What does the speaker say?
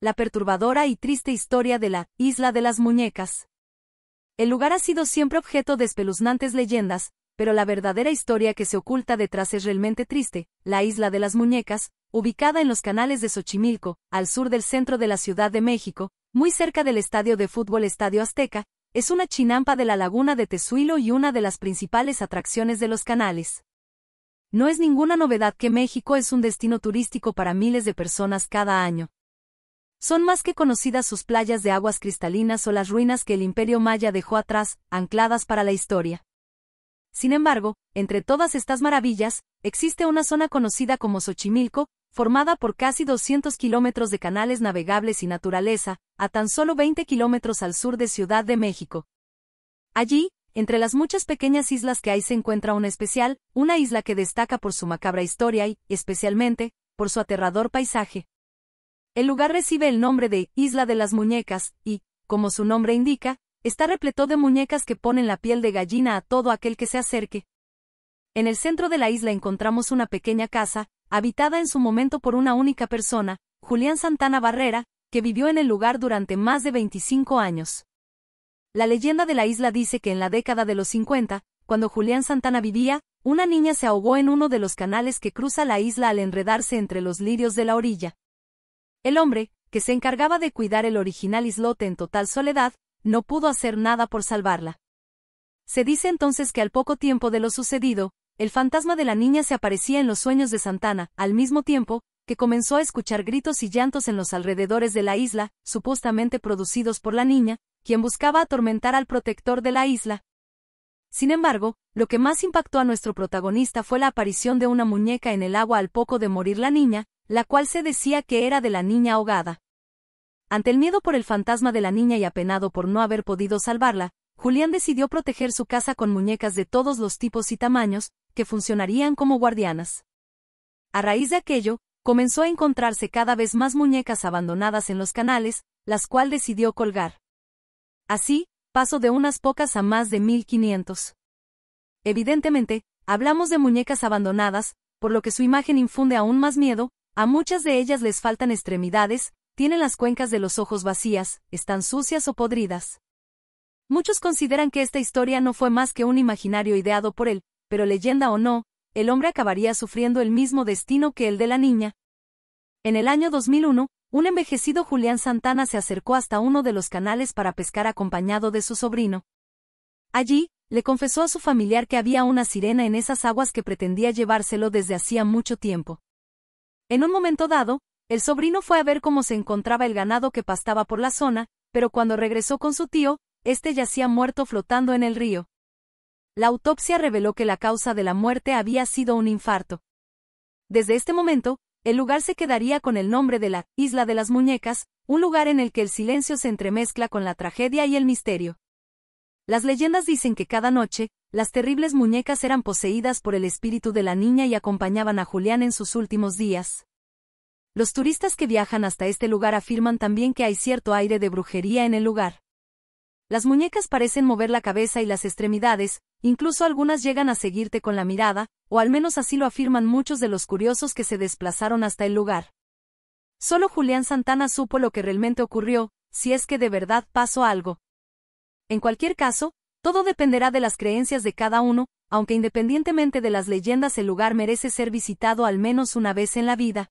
la perturbadora y triste historia de la Isla de las Muñecas. El lugar ha sido siempre objeto de espeluznantes leyendas, pero la verdadera historia que se oculta detrás es realmente triste, la Isla de las Muñecas, ubicada en los canales de Xochimilco, al sur del centro de la Ciudad de México, muy cerca del estadio de fútbol Estadio Azteca, es una chinampa de la laguna de Tezuilo y una de las principales atracciones de los canales. No es ninguna novedad que México es un destino turístico para miles de personas cada año, son más que conocidas sus playas de aguas cristalinas o las ruinas que el imperio maya dejó atrás, ancladas para la historia. Sin embargo, entre todas estas maravillas, existe una zona conocida como Xochimilco, formada por casi 200 kilómetros de canales navegables y naturaleza, a tan solo 20 kilómetros al sur de Ciudad de México. Allí, entre las muchas pequeñas islas que hay se encuentra una especial, una isla que destaca por su macabra historia y, especialmente, por su aterrador paisaje. El lugar recibe el nombre de Isla de las Muñecas, y, como su nombre indica, está repleto de muñecas que ponen la piel de gallina a todo aquel que se acerque. En el centro de la isla encontramos una pequeña casa, habitada en su momento por una única persona, Julián Santana Barrera, que vivió en el lugar durante más de 25 años. La leyenda de la isla dice que en la década de los 50, cuando Julián Santana vivía, una niña se ahogó en uno de los canales que cruza la isla al enredarse entre los lirios de la orilla. El hombre, que se encargaba de cuidar el original islote en total soledad, no pudo hacer nada por salvarla. Se dice entonces que al poco tiempo de lo sucedido, el fantasma de la niña se aparecía en los sueños de Santana, al mismo tiempo, que comenzó a escuchar gritos y llantos en los alrededores de la isla, supuestamente producidos por la niña, quien buscaba atormentar al protector de la isla. Sin embargo, lo que más impactó a nuestro protagonista fue la aparición de una muñeca en el agua al poco de morir la niña, la cual se decía que era de la niña ahogada. Ante el miedo por el fantasma de la niña y apenado por no haber podido salvarla, Julián decidió proteger su casa con muñecas de todos los tipos y tamaños, que funcionarían como guardianas. A raíz de aquello, comenzó a encontrarse cada vez más muñecas abandonadas en los canales, las cual decidió colgar. Así, pasó de unas pocas a más de 1500. Evidentemente, hablamos de muñecas abandonadas, por lo que su imagen infunde aún más miedo, a muchas de ellas les faltan extremidades, tienen las cuencas de los ojos vacías, están sucias o podridas. Muchos consideran que esta historia no fue más que un imaginario ideado por él, pero leyenda o no, el hombre acabaría sufriendo el mismo destino que el de la niña. En el año 2001, un envejecido Julián Santana se acercó hasta uno de los canales para pescar acompañado de su sobrino. Allí, le confesó a su familiar que había una sirena en esas aguas que pretendía llevárselo desde hacía mucho tiempo. En un momento dado, el sobrino fue a ver cómo se encontraba el ganado que pastaba por la zona, pero cuando regresó con su tío, este yacía muerto flotando en el río. La autopsia reveló que la causa de la muerte había sido un infarto. Desde este momento, el lugar se quedaría con el nombre de la Isla de las Muñecas, un lugar en el que el silencio se entremezcla con la tragedia y el misterio. Las leyendas dicen que cada noche, las terribles muñecas eran poseídas por el espíritu de la niña y acompañaban a Julián en sus últimos días. Los turistas que viajan hasta este lugar afirman también que hay cierto aire de brujería en el lugar. Las muñecas parecen mover la cabeza y las extremidades, incluso algunas llegan a seguirte con la mirada, o al menos así lo afirman muchos de los curiosos que se desplazaron hasta el lugar. Solo Julián Santana supo lo que realmente ocurrió, si es que de verdad pasó algo. En cualquier caso, todo dependerá de las creencias de cada uno, aunque independientemente de las leyendas el lugar merece ser visitado al menos una vez en la vida,